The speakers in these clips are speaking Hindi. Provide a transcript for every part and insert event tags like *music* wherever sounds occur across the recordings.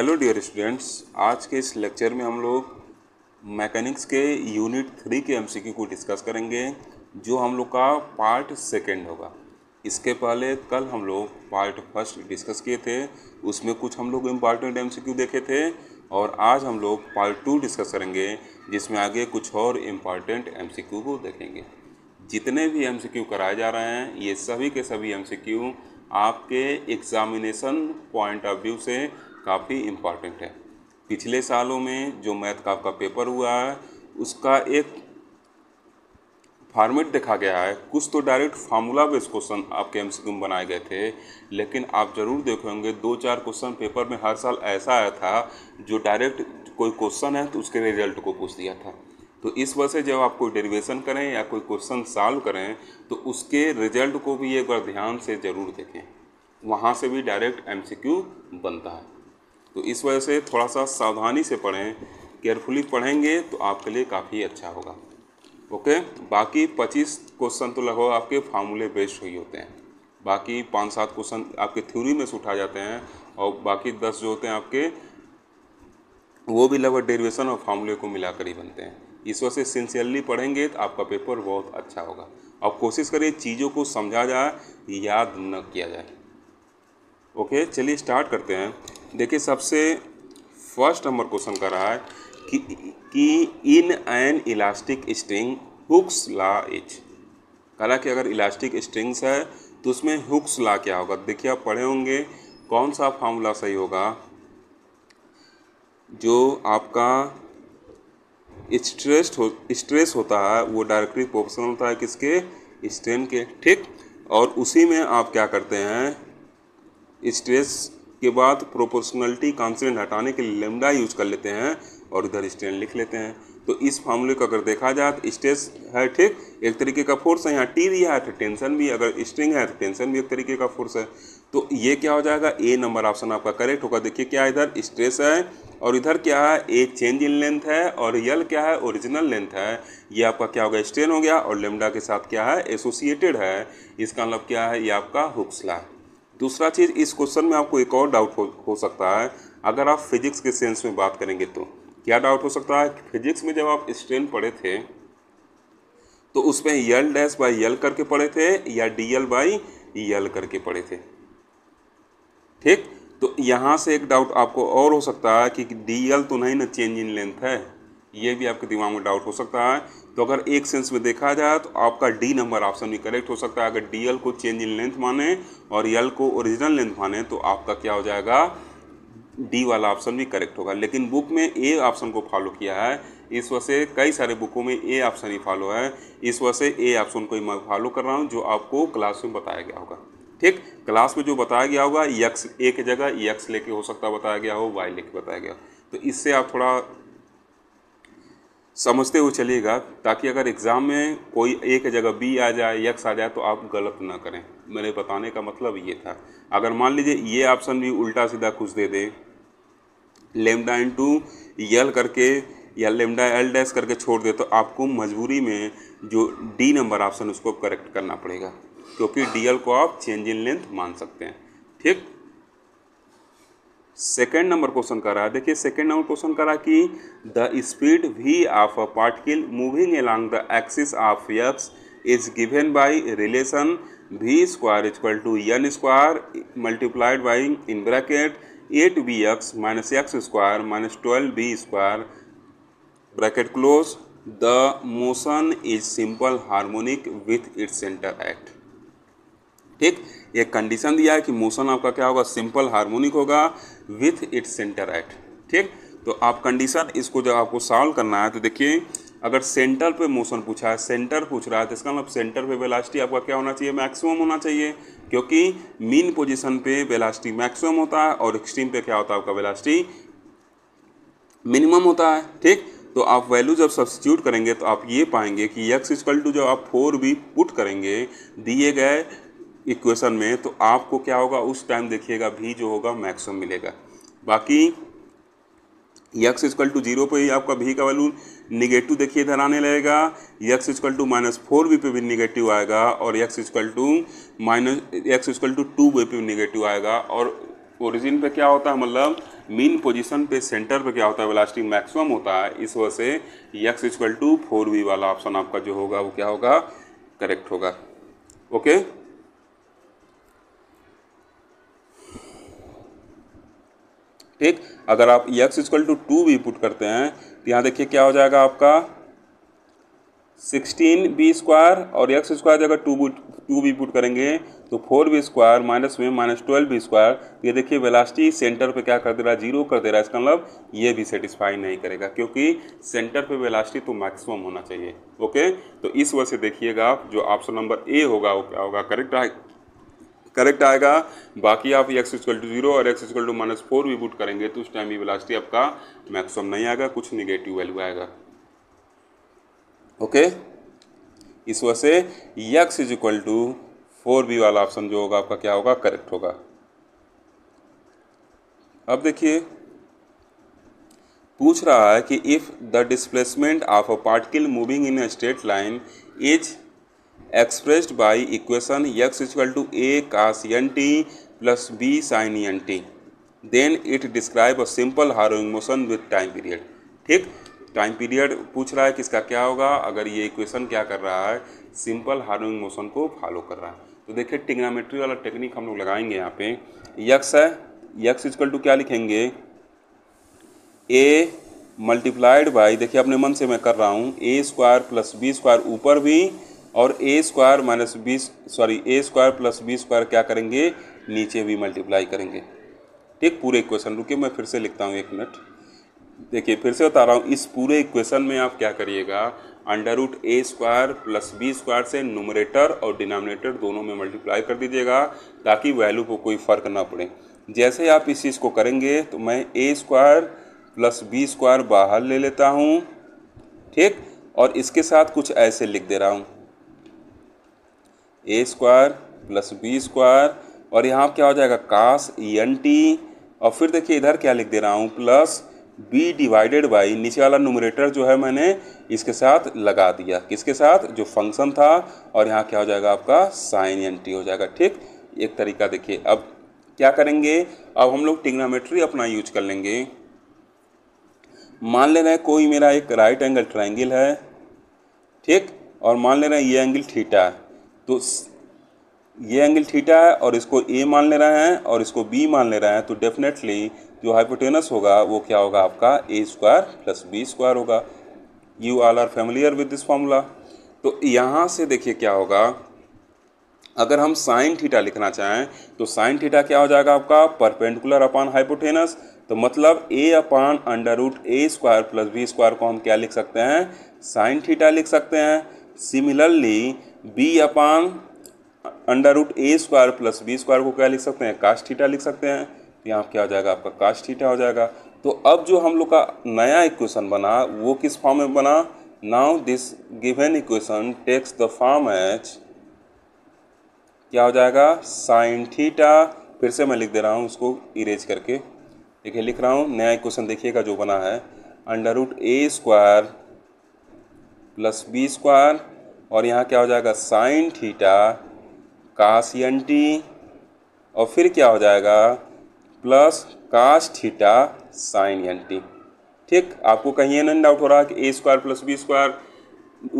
हेलो डियर स्टूडेंट्स आज के इस लेक्चर में हम लोग मैकेनिक्स के यूनिट थ्री के एमसीक्यू को डिस्कस करेंगे जो हम लोग का पार्ट सेकंड होगा इसके पहले कल हम लोग पार्ट फर्स्ट डिस्कस किए थे उसमें कुछ हम लोग इम्पॉर्टेंट एमसीक्यू देखे थे और आज हम लोग पार्ट टू डिस्कस करेंगे जिसमें आगे कुछ और इम्पॉर्टेंट एम को देखेंगे जितने भी एम कराए जा रहे हैं ये सभी के सभी एम आपके एग्ज़ामिनेशन पॉइंट ऑफ व्यू से काफ़ी इम्पॉर्टेंट है पिछले सालों में जो मैथ का आपका पेपर हुआ है उसका एक फॉर्मेट देखा गया है कुछ तो डायरेक्ट फार्मूला बेस्ड क्वेश्चन आपके एम में बनाए गए थे लेकिन आप ज़रूर देखे होंगे दो चार क्वेश्चन पेपर में हर साल ऐसा आया था जो डायरेक्ट कोई क्वेश्चन है तो उसके रिजल्ट को पूछ दिया था तो इस वजह से जब आप कोई डेरिवेशन करें या कोई क्वेश्चन सॉल्व करें तो उसके रिजल्ट को भी एक बार ध्यान से ज़रूर देखें वहाँ से भी डायरेक्ट एम बनता है तो इस वजह से थोड़ा सा सावधानी से पढ़ें केयरफुली पढ़ेंगे तो आपके लिए काफ़ी अच्छा होगा ओके बाकी पच्चीस क्वेश्चन तो लगभग आपके फार्मूले बेस्ड ही होते हैं बाकी पाँच सात क्वेश्चन आपके थ्योरी में से उठा जाते हैं और बाकी दस जो होते हैं आपके वो भी लगभग डेरिवेशन और फार्मूले को मिलाकर ही बनते हैं इस वजह से सिंसियरली पढ़ेंगे तो आपका पेपर बहुत अच्छा होगा और कोशिश करिए चीज़ों को समझा जाए याद न किया जाए ओके चलिए स्टार्ट करते हैं देखिए सबसे फर्स्ट नंबर क्वेश्चन कर रहा है कि कि in an elastic string Hooke's law each हालांकि अगर इलास्टिक स्ट्रिंग्स है तो उसमें हुक्स ला क्या होगा देखिए आप पढ़े होंगे कौन सा फार्मूला सही होगा जो आपका स्ट्रेस हो स्ट्रेस होता है वो डायरेक्टली प्रोपोर्शनल होता है किसके स्ट्रेन के ठीक और उसी में आप क्या करते हैं स्ट्रेस के बाद प्रोपोर्शनलिटी कॉन्सेंट हटाने के लिए लेमडा यूज कर लेते हैं और इधर स्ट्रेन लिख लेते हैं तो इस फॉर्मूले को अगर देखा जाए तो स्ट्रेस है ठीक एक तरीके का फोर्स है यहाँ टी दिया है तो टेंशन भी अगर स्ट्रिंग है तो टेंशन भी एक तरीके का फोर्स है तो ये क्या हो जाएगा ए नंबर ऑप्शन आपका करेक्ट होगा देखिए क्या इधर स्ट्रेस है और इधर क्या है ए चेंज इन लेंथ है और यल क्या है ओरिजिनल लेंथ है ये आपका क्या होगा स्ट्रेन हो गया और लेमडा के साथ क्या है एसोसिएटेड है इसका मतलब क्या है ये आपका हुक्सला है दूसरा चीज़ इस क्वेश्चन में आपको एक और डाउट हो, हो सकता है अगर आप फिजिक्स के सेंस में बात करेंगे तो क्या डाउट हो सकता है फिजिक्स में जब आप स्ट्रेन पढ़े थे तो उसमें यल डैश बाई यल करके पढ़े थे या डी एल बाई यल करके पढ़े थे ठीक तो यहाँ से एक डाउट आपको और हो सकता है कि डी एल तो नहीं ना चेंज इन लेंथ है ये भी आपके दिमाग में डाउट हो सकता है तो अगर एक सेंस में देखा जाए तो आपका डी नंबर ऑप्शन भी करेक्ट हो सकता है अगर डी एल को चेंज इन लेंथ माने और एल को ओरिजिनल लेंथ माने तो आपका क्या हो जाएगा डी वाला ऑप्शन भी करेक्ट होगा लेकिन बुक में ए ऑप्शन को फॉलो किया है इस वजह से कई सारे बुकों में ए ऑप्शन ही फॉलो है इस वजह से ए ऑप्शन को मैं फॉलो कर रहा हूँ जो आपको क्लास में बताया गया होगा ठीक क्लास में जो बताया गया होगा यक्स ए के जगह यक्स लेके हो सकता बताया गया हो वाई लेके बताया गया तो इससे आप थोड़ा समझते हुए चलिएगा ताकि अगर एग्ज़ाम में कोई एक जगह बी आ जाए यक्स आ जाए तो आप गलत ना करें मेरे बताने का मतलब ये था अगर मान लीजिए ये ऑप्शन भी उल्टा सीधा कुछ दे दें लेमडा इन टू यल करके या लेमडा एल डैस करके छोड़ दे तो आपको मजबूरी में जो डी नंबर ऑप्शन उसको करेक्ट करना पड़ेगा क्योंकि डी एल को आप चेंज इन लेंथ मान सकते हैं ठीक सेकेंड नंबर क्वेश्चन करा है देखिए सेकेंड नंबर क्वेश्चन करा कि the speed V of a particle moving along the axis of X is given by relation V square equal to N square multiplied by in bracket eight B X minus x square minus twelve B square bracket close the motion is simple harmonic with its centre at ठीक एक कंडीशन दिया है कि मोशन आपका क्या होगा सिंपल हार्मोनिक होगा विथ इट्स सेंटर एट ठीक तो आप कंडीशन इसको जब आपको सॉल्व करना है तो देखिए अगर सेंटर पे मोशन पूछा है सेंटर पूछ रहा है तो इसका मतलब सेंटर पे वेलासिटी आपका क्या होना चाहिए मैक्सिमम होना चाहिए क्योंकि मीन पोजीशन पे वेलासिटी मैक्सिमम होता है और एक्सट्रीम पे क्या होता है आपका वेलासिटी मिनिमम होता है ठीक तो आप वैल्यू जब सब्सिट्यूट करेंगे तो आप ये पाएंगे कि यक्स इजकल टू जब आप फोर बी पुट करेंगे दिए गए इक्वेशन में तो आपको क्या होगा उस टाइम देखिएगा भी जो होगा मैक्सिमम मिलेगा बाकी यक्स इजकल टू जीरो पर ही आपका भी का वैल्यू निगेटिव देखिए इधर आने लगेगा X equal to minus four V पे भी निगेटिव आएगा और X equal to minus X equal to two V पे भी निगेटिव आएगा और ओरिजिन पे क्या होता है मतलब मीन पोजीशन पे सेंटर पे क्या होता है वेलास्टिक मैक्सिमम होता है इस वजह से X equal to four V वाला ऑप्शन आपका जो होगा वो क्या होगा करेक्ट होगा ओके okay? ठीक अगर आप यक्स इक्वल टू टू भी पुट करते हैं तो यहाँ देखिए क्या हो जाएगा आपका सिक्सटीन बी स्क्वायर और एक्स स्क्वायर जगह टू टू भी पुट करेंगे तो फोर बी स्क्वायर माइनस में माइनस ट्वेल्व बी स्क्वायर ये देखिए वेलास्टी सेंटर पे क्या कर दे रहा है जीरो कर दे रहा है इसका मतलब ये भी सेटिस्फाई नहीं करेगा क्योंकि सेंटर पे वेलास्टी तो मैक्सिमम होना चाहिए ओके तो इस वजह से देखिएगा आप जो ऑप्शन नंबर ए होगा वो क्या होगा करेक्ट करेक्ट आएगा बाकी आप एक्स इक्वल टू जीरो और X equal to minus four भी बुट करेंगे तो उस टाइम ये वेलासिटी आपका मैक्सिमम नहीं आएगा कुछ निगेटिव वैल्यू आएगा ओके इस वजह से X is equal to four B वाला ऑप्शन जो होगा आपका क्या होगा करेक्ट होगा अब देखिए पूछ रहा है कि if the displacement of a particle moving in a straight line is expressed by equation X equal to A cos N T plus B sine N T then it describe a simple harmonic motion with time period ठीक टाइम पीरियड पूछ रहा है कि इसका क्या होगा अगर ये इक्वेशन क्या कर रहा है सिंपल हारोइंग मोशन को फॉलो कर रहा है तो देखिए टिग्नामेट्री वाला टेक्निक हम लोग लगाएंगे यहाँ पे यक्स है यक्स इजक्ल टू क्या लिखेंगे ए मल्टीप्लाइड बाई देखिए अपने मन से मैं कर रहा हूँ A square plus B square ऊपर भी और A square minus B sorry A square plus B square क्या करेंगे नीचे भी मल्टीप्लाई करेंगे ठीक पूरे इक्वेशन रुकिए मैं फिर से लिखता हूँ एक मिनट देखिए फिर से बता रहा हूँ इस पूरे इक्वेशन में आप क्या करिएगा under root A square plus B square से नोमरेटर और डिनोमिनेटर दोनों में मल्टीप्लाई कर दीजिएगा ताकि वैल्यू को कोई फ़र्क ना पड़े जैसे आप इस चीज़ को करेंगे तो मैं A square plus B square बाहर ले लेता हूँ ठीक और इसके साथ कुछ ऐसे लिख दे रहा हूँ A square plus B square और यहाँ क्या हो जाएगा कास ई एन टी और फिर देखिए इधर क्या लिख दे रहा हूँ प्लस बी डिवाइडेड बाई नीचे वाला नोमिनेटर जो है मैंने इसके साथ लगा दिया किसके साथ जो फंक्शन था और यहाँ क्या हो जाएगा आपका साइन एन टी हो जाएगा ठीक एक तरीका देखिए अब क्या करेंगे अब हम लोग टिग्नोमेट्री अपना यूज कर लेंगे मान ले रहे हैं कोई मेरा एक राइट एंगल ट्राइंगल है ठीक और मान ले रहे हैं ये एंगल थीटा है तो ये एंगल थीटा है और इसको ए मान ले रहे हैं और इसको बी मान ले रहे हैं तो डेफिनेटली जो हाइपोटेनस होगा वो क्या होगा आपका A square plus B square होगा you all are familiar with this formula तो यहाँ से देखिए क्या होगा अगर हम साइन थीटा लिखना चाहें तो साइन थीटा क्या हो जाएगा आपका परपेंडिकुलर अपान हाइपोटेनस तो मतलब A upon under root A square plus B square को हम क्या लिख सकते हैं साइन थीटा लिख सकते हैं similarly B upon under root A square plus B square को क्या लिख सकते हैं कास्ट थीटा लिख सकते हैं तो यहाँ क्या हो जाएगा आपका कास्ट थीटा हो जाएगा तो अब जो हम लोग का नया इक्वेशन बना वो किस फॉर्म में बना now this given equation takes the form H क्या हो जाएगा साइन थीटा फिर से मैं लिख दे रहा हूँ उसको इरेज करके देखिए लिख रहा हूँ नया इक्वेशन देखिएगा जो बना है under root A square plus B square और यहाँ क्या हो जाएगा साइन थीटा एन टी और फिर क्या हो जाएगा प्लस काश थीटा साइन एन टी ठीक आपको कहीं ये नहीं डाउट हो रहा कि A square plus B square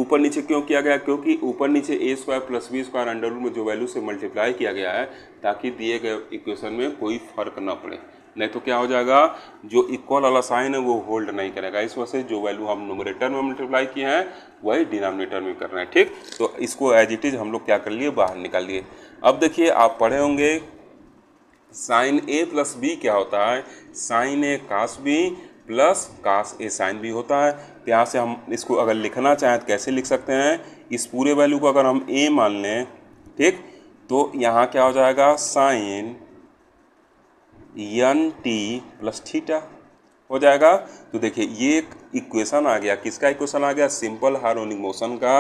ऊपर नीचे क्यों किया गया क्योंकि ऊपर नीचे A square plus B square under में जो वैल्यू से मल्टीप्लाई किया गया है ताकि दिए गए इक्वेशन में कोई फर्क ना पड़े नहीं तो क्या हो जाएगा जो इक्वल वाला साइन है वो होल्ड नहीं करेगा इस वजह से जो वैल्यू हम नोमरेटर में मल्टीप्लाई किए हैं वही डिनोमिनेटर में करना है ठीक तो इसको एज इट इज़ हम लोग क्या कर लिए बाहर निकाल लिए अब देखिए आप पढ़े होंगे साइन ए प्लस बी क्या होता है sine A cos B plus cos A sine B होता है तो यहाँ से हम इसको अगर लिखना चाहें तो कैसे लिख सकते हैं इस पूरे वैल्यू को अगर हम ए मान लें ठीक तो यहाँ क्या हो जाएगा sine N T plus theta हो जाएगा तो देखिए ये एक इक्वेशन आ गया किसका इक्वेशन आ गया सिंपल हार्मोनिक मोशन का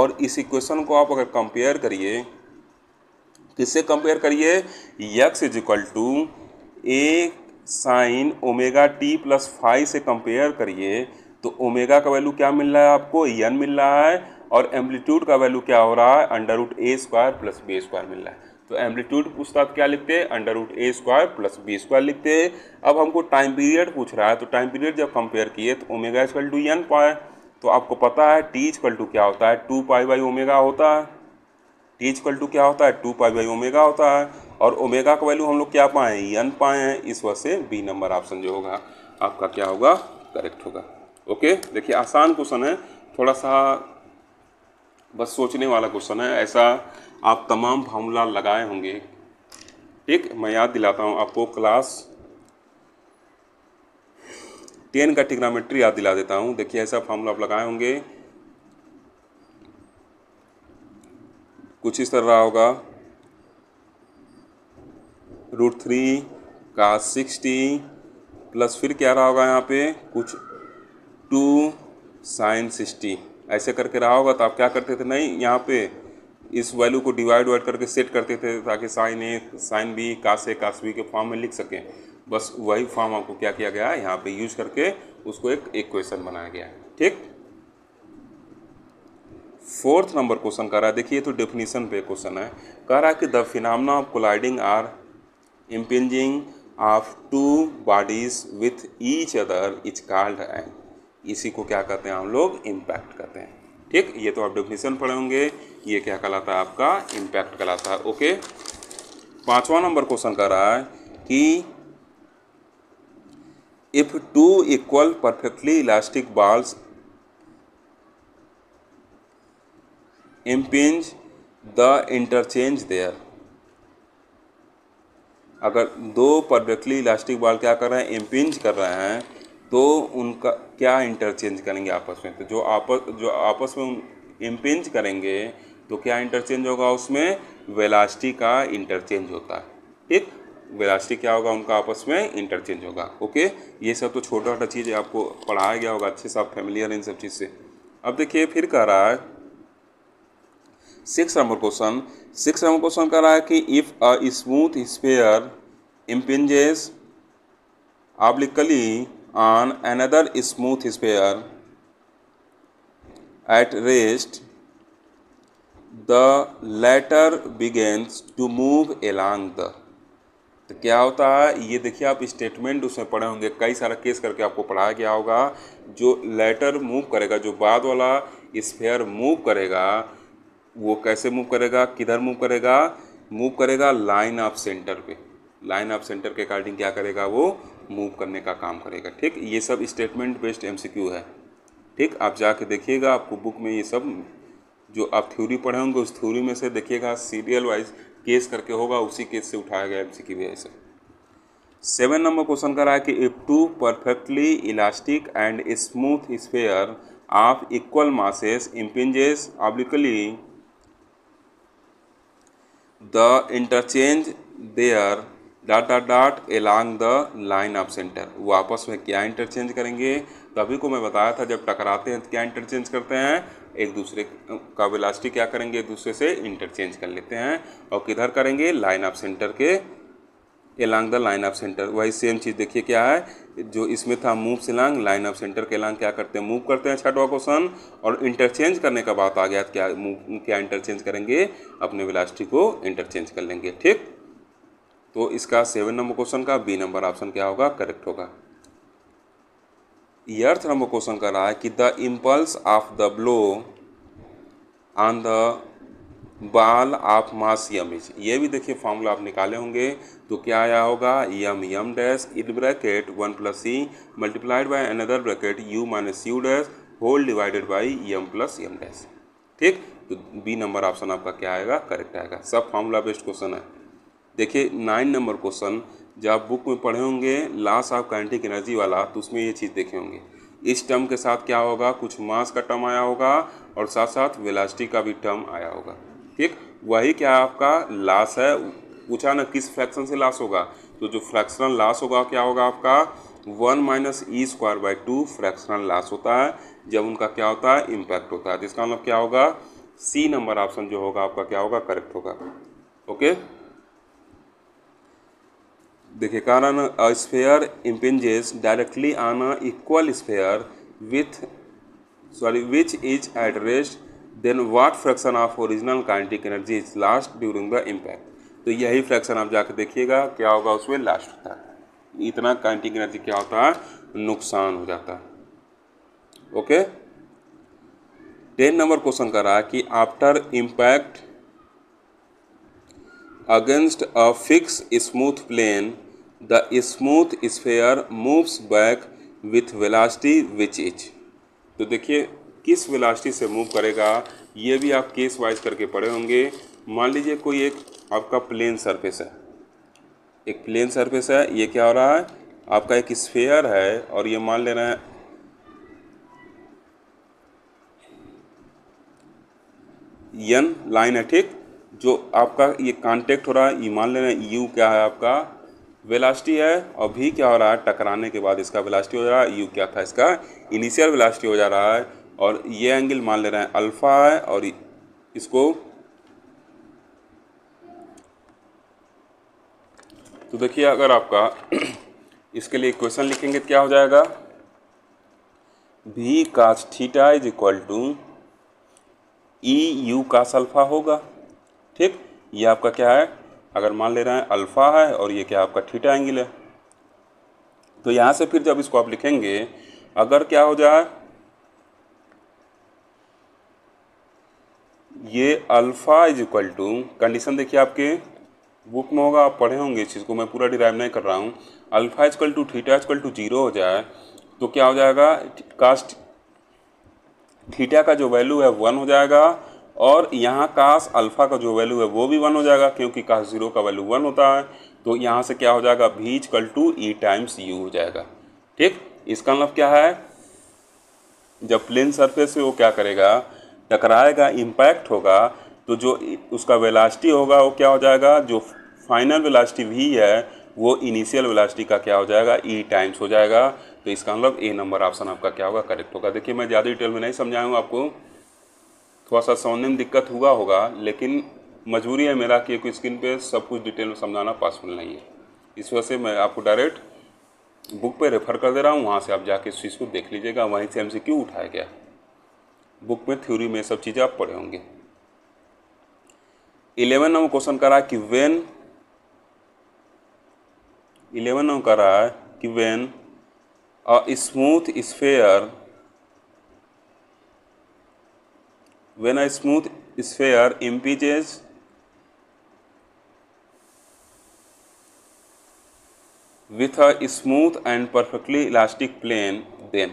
और इस इक्वेशन को आप अगर कंपेयर करिए किससे कंपेयर करिए X is equal to A sine omega T plus five से कंपेयर करिए तो ओमेगा का वैल्यू क्या मिल रहा है आपको यन मिल रहा है और एम्पलीट्यूड का वैल्यू क्या हो रहा है under root A square plus B square मिल रहा है तो एम्पलीट्यूड पूछता है क्या लिखते हैं under root A square plus B square लिखते हैं अब हमको टाइम पीरियड पूछ रहा है तो टाइम पीरियड जब कंपेयर किए तो omega equal to n pi तो आपको पता है टी इक्वल टू क्या होता है टू पाई बाई ओमेगा होता है टी इक्वल टू क्या होता है टू पाई बाई ओमेगा होता है और ओमेगा का वैल्यू हम लोग क्या पाए एन पाए हैं इस वजह से बी नंबर ऑप्शन जो होगा आपका क्या होगा करेक्ट होगा ओके देखिए आसान क्वेश्चन है थोड़ा सा बस सोचने वाला क्वेश्चन है ऐसा आप तमाम फार्मूला लगाए होंगे एक मैं याद दिलाता हूँ आपको क्लास टेन का टिग्रामेट्री याद दिला देता हूँ देखिए ऐसा फार्मूला आप लगाए होंगे कुछ इस तरह रहा होगा रूट थ्री का सिक्सटी प्लस फिर क्या रहा होगा यहाँ पे कुछ टू साइन सिक्सटी ऐसे करके रहा होगा तो आप क्या करते थे नहीं यहाँ पे इस वैल्यू को डिवाइड वाइड करके सेट करते थे ताकि sine A sine B cos A cos B के फॉर्म में लिख सकें बस वही फॉर्म आपको क्या किया गया है यहाँ पे यूज करके उसको एक एक क्वेश्चन बनाया गया है ठीक फोर्थ नंबर क्वेश्चन कह रहा है देखिए तो डेफिनेशन पे क्वेश्चन है कह रहा है कि the phenomena of colliding or impinging of two bodies with each other is called and इसी को क्या कहते हैं हम लोग इम्पैक्ट कहते हैं ठीक ये तो आप डेफिनेशन पढ़े होंगे ये क्या कहलाता है आपका इम्पैक्ट कहलाता है ओके पांचवा नंबर क्वेश्चन कह रहा है कि if two equal perfectly elastic balls impinge the interchange their अगर दो परफेक्टली इलास्टिक बॉल क्या कर रहे हैं इम्पिंज कर रहे हैं तो उनका क्या इंटरचेंज करेंगे आपस में तो जो आपस जो आपस में इम्पेंज करेंगे तो क्या इंटरचेंज होगा उसमें वेलास्टी का इंटरचेंज होता है ठीक वेलास्टी क्या होगा उनका आपस में इंटरचेंज होगा ओके ये सब तो छोटा छोटा चीज़ है आपको पढ़ाया गया होगा अच्छे से आप फैमिलियर इन सब चीज़ से अब देखिए फिर कह रहा है six number question six number question कह रहा है कि if a smooth sphere impinges lee on another smooth sphere at rest the latter begins to move along the तो क्या होता है ये देखिए आप स्टेटमेंट उसमें पढ़े होंगे कई सारा केस करके आपको पढ़ाया गया होगा जो लेटर मूव करेगा जो बाद वाला स्फेयर मूव करेगा वो कैसे मूव करेगा किधर मूव करेगा मूव करेगा लाइन ऑफ सेंटर पे लाइन ऑफ सेंटर के अकॉर्डिंग क्या करेगा वो मूव करने का काम करेगा ठीक ये सब स्टेटमेंट बेस्ड एमसीक्यू है ठीक आप जाके देखिएगा आपको बुक में ये सब जो आप थ्योरी पढ़े होंगे उस थ्योरी में से देखिएगा सीरियल वाइज केस करके होगा उसी केस से उठाया गया एम सी क्यू ऐसे सेवन नंबर क्वेश्चन कर रहा है कि if two perfectly elastic and smooth sphere of equal masses impinges obliquely the interchange their dot dot dot along the line of centre वो आपस में क्या इंटरचेंज करेंगे तो अभी को मैं बताया था जब टकराते हैं तो क्या इंटरचेंज करते हैं एक दूसरे का वेलासिटी क्या करेंगे एक दूसरे से इंटरचेंज कर लेते हैं और किधर करेंगे लाइन ऑफ सेंटर के along the line of centre वही सेम चीज़ देखिए क्या है जो इसमें था मूव से लांग लाइन ऑफ सेंटर के लांग क्या करते हैं मूव करते हैं छठवा क्वेश्चन और इंटरचेंज करने का बात आ गया तो क्या मूव क्या इंटरचेंज करेंगे अपने वेलासिटी को इंटरचेंज कर लेंगे ठीक तो इसका सेवन नंबर क्वेश्चन का बी नंबर ऑप्शन क्या होगा करेक्ट होगा ये अर्थ नंबर क्वेश्चन कर रहा है कि the impulse of the blow on the ball of mass M is ये भी देखिए फॉर्मूला आप निकाले होंगे तो क्या आया होगा M M dash in bracket one plus C multiplied by another bracket U minus U dash whole divided by M plus M dash ठीक तो बी नंबर ऑप्शन आपका क्या आएगा करेक्ट आएगा सब फॉर्मूला बेस्ड क्वेश्चन है देखिए नाइन नंबर क्वेश्चन जब आप बुक में पढ़े होंगे लॉस ऑफ काइनेटिक एनर्जी वाला तो उसमें ये चीज़ देखे होंगे इस टर्म के साथ क्या होगा कुछ मास का टर्म आया होगा और साथ साथ वेलास्टी का भी टर्म आया होगा ठीक वही क्या आपका लॉस है पूछा ना किस फ्रैक्शन से लॉस होगा तो जो फ्रैक्शनल लॉस होगा क्या होगा आपका one minus E square by two fractional loss होता है जब उनका क्या होता है इम्पैक्ट होता है जिसका तो मतलब क्या होगा सी नंबर ऑप्शन जो होगा आपका क्या होगा करेक्ट होगा ओके okay? देखिए कारण a sphere impinges directly on a equal sphere with sorry which is at rest then what fraction of original kinetic energy is lost during the impact तो यही फ्रैक्शन आप जाकर देखिएगा क्या होगा उसमें लास्ट होता है इतना काइनेटिक एनर्जी क्या होता है नुकसान हो जाता है ओके टेन नंबर क्वेश्चन कर रहा है कि after impact against a fix smooth plane the smooth sphere moves back with velocity which is तो देखिए किस वेलास्टी से मूव करेगा ये भी आप केस वाइज करके पढ़े होंगे मान लीजिए कोई एक आपका प्लेन सरफेस है एक प्लेन सरफेस है ये क्या हो रहा है आपका एक स्फेयर है और ये मान रहे हैं यन लाइन है ठीक जो आपका ये कांटेक्ट हो रहा है ये मान ले रहे हैं यू क्या है आपका वेलास्टी है और भी क्या हो रहा है टकराने के बाद इसका वेलास्टी हो जा रहा है यू क्या था इसका इनिशियल वेलास्टी हो जा रहा है और ये एंगल मान ले रहे हैं अल्फ़ा है और इसको तो देखिए अगर आपका *clears throat* इसके लिए क्वेश्चन लिखेंगे तो क्या हो जाएगा भी cos theta is equal to E U cos alpha होगा ठीक ये आपका क्या है अगर मान ले रहे हैं अल्फ़ा है और ये क्या आपका थीटा एंगल है तो यहाँ से फिर जब इसको आप लिखेंगे अगर क्या हो जाए ये alpha is equal to condition देखिए आपके बुक में होगा आप पढ़े होंगे इस चीज़ को मैं पूरा डिराइव नहीं कर रहा हूँ alpha is equal to theta is equal to zero हो जाए तो क्या हो जाएगा कास्ट थीटा का जो वैल्यू है वन हो जाएगा और यहाँ कास अल्फ़ा का जो वैल्यू है वो भी वन हो जाएगा क्योंकि कास ज़ीरो का वैल्यू वन होता है तो यहाँ से क्या हो जाएगा भीज कल टू ई टाइम्स यू हो जाएगा ठीक इसका मतलब क्या है जब प्लेन सरफेस से वो क्या करेगा टकराएगा इम्पैक्ट होगा तो जो उसका वेलास्टी होगा वो क्या हो जाएगा जो फाइनल वेलास्टी भी है वो इनिशियल वेलास्टी का क्या हो जाएगा ई e टाइम्स हो जाएगा तो इसका मतलब ए नंबर ऑप्शन आपका क्या होगा करेक्ट होगा देखिए मैं ज़्यादा डिटेल में नहीं समझाऊँगा आपको थोड़ा सा समझने में दिक्कत हुआ होगा लेकिन मजबूरी है मेरा कि एक स्क्रीन पे सब कुछ डिटेल में समझाना पॉसिबल नहीं है इस वजह से मैं आपको डायरेक्ट बुक पे रेफ़र कर दे रहा हूँ वहाँ से आप जाके इस चीज़ को देख लीजिएगा वहीं से हमसे क्यों उठाया गया बुक में थ्योरी में सब चीज़ें आप पढ़े होंगे इलेवन नंबर क्वेश्चन कर रहा है कि वेन इलेवन नंबर कर रहा है कि when a smooth sphere when a smooth sphere impinges with a smooth and perfectly elastic plane then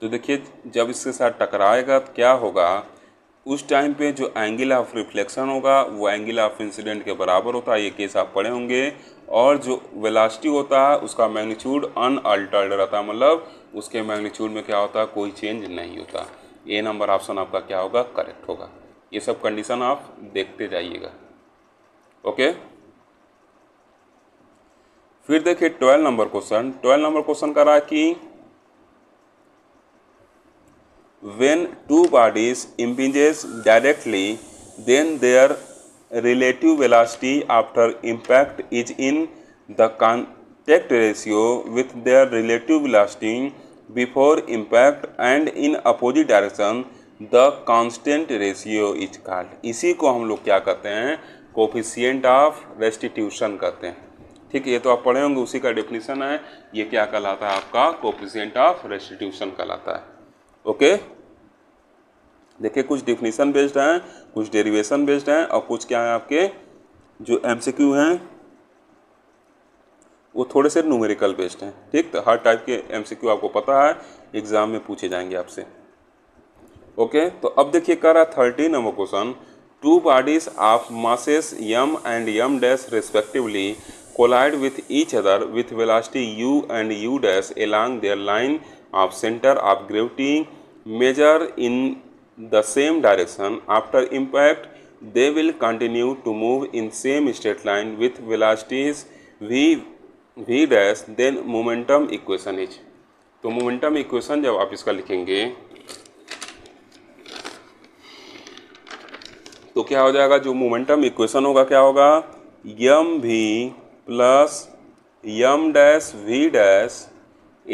तो देखिए जब इसके साथ टकराएगा तो क्या होगा उस टाइम पे जो एंगल ऑफ रिफ्लेक्शन होगा वो एंगल ऑफ इंसिडेंट के बराबर होता है ये केस आप पढ़े होंगे और जो वेलास्टी होता है उसका मैग्नीट्यूड अनअल्टर्ड रहता है मतलब उसके मैग्नीट्यूड में क्या होता है कोई चेंज नहीं होता ए नंबर ऑप्शन आपका क्या होगा करेक्ट होगा ये सब कंडीशन आप देखते जाइएगा ओके फिर देखिए twelve number question twelve number question कर रहा है कि when two bodies impinges directly then their relative velocity after impact is in the contact ratio with their relative velocity before impact and in opposite direction the constant ratio is called इसी को हम लोग क्या कहते हैं कोफिशियंट ऑफ रेस्टिट्यूशन कहते हैं ठीक है ये तो आप पढ़े होंगे उसी का डेफिनेशन है ये क्या कहलाता है आपका कोफिशियंट ऑफ रेस्टिट्यूशन कहलाता है ओके देखिए कुछ डिफिनीसन बेस्ड हैं कुछ डेरिवेशन बेस्ड हैं और कुछ क्या है आपके जो एम सी क्यू हैं वो थोड़े से नूमेरिकल बेस्ड हैं ठीक तो हर टाइप के एम आपको पता है एग्ज़ाम में पूछे जाएंगे आपसे ओके तो अब देखिए कह रहा है thirty number question two bodies of masses M and M dash respectively collide with each other with velocity U and U dash along their line of centre of gravity major in the same direction after impact they will continue to move in same straight line with velocities V V dash then momentum equation is तो मोमेंटम इक्वेशन जब आप इसका लिखेंगे तो क्या हो जाएगा जो मोमेंटम इक्वेशन होगा क्या होगा M V plus M dash V dash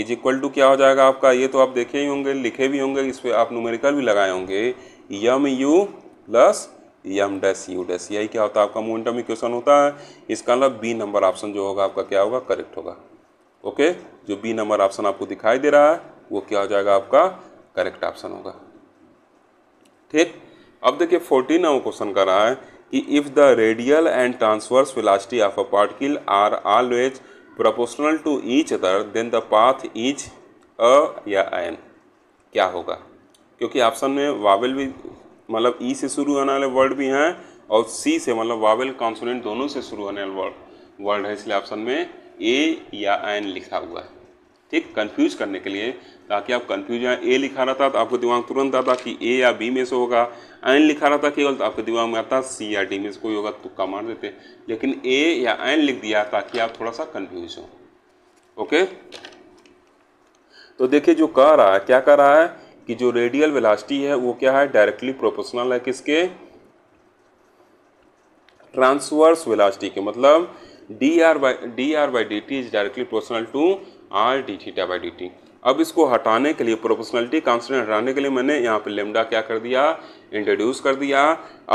is equal to क्या हो जाएगा आपका ये तो आप देखे ही होंगे लिखे भी होंगे इस पर आप न्यूमेरिकल भी लगाए होंगे M U plus M dash U dash यही क्या होता है आपका मोमेंटम इक्वेशन होता है इसका मतलब बी नंबर ऑप्शन जो होगा आपका क्या होगा करेक्ट होगा ओके जो बी नंबर ऑप्शन आपको दिखाई दे रहा है वो क्या हो जाएगा आपका करेक्ट ऑप्शन होगा ठीक अब देखिए फोर्टीन नंबर क्वेश्चन कर रहा है कि if the radial and transverse velocity of a particle are always proportional to each other then the path is a या एन क्या होगा क्योंकि ऑप्शन में वावेल भी मतलब ई e से शुरू होने वाले वर्ड भी हैं और सी से मतलब वावेल कॉन्सोनेंट दोनों से शुरू होने वाले वर्ड वर्ड है इसलिए ऑप्शन में ए या एन लिखा हुआ है ठीक कंफ्यूज करने के लिए ताकि आप कंफ्यूज हैं ए लिखा रहता तो आपको दिमाग तुरंत आता कि ए या बी में से होगा एन लिखा रहता केवल तो आपके दिमाग में आता सी या डी में से कोई होगा तो तुक्का मार देते लेकिन ए या एन लिख दिया ताकि आप थोड़ा सा कंफ्यूज हो ओके तो देखिए जो कह रहा है क्या कह रहा है कि जो रेडियल वेलासिटी है वो क्या है डायरेक्टली प्रोपोर्शनल है किसके ट्रांसवर्स वेलासिटी के मतलब D are by D are by D T is directly proportional to R D theta by D T अब इसको हटाने के लिए प्रोपोर्शनलिटी कांस्टेंट हटाने के लिए मैंने यहाँ पे लेमडा क्या कर दिया इंट्रोड्यूस कर दिया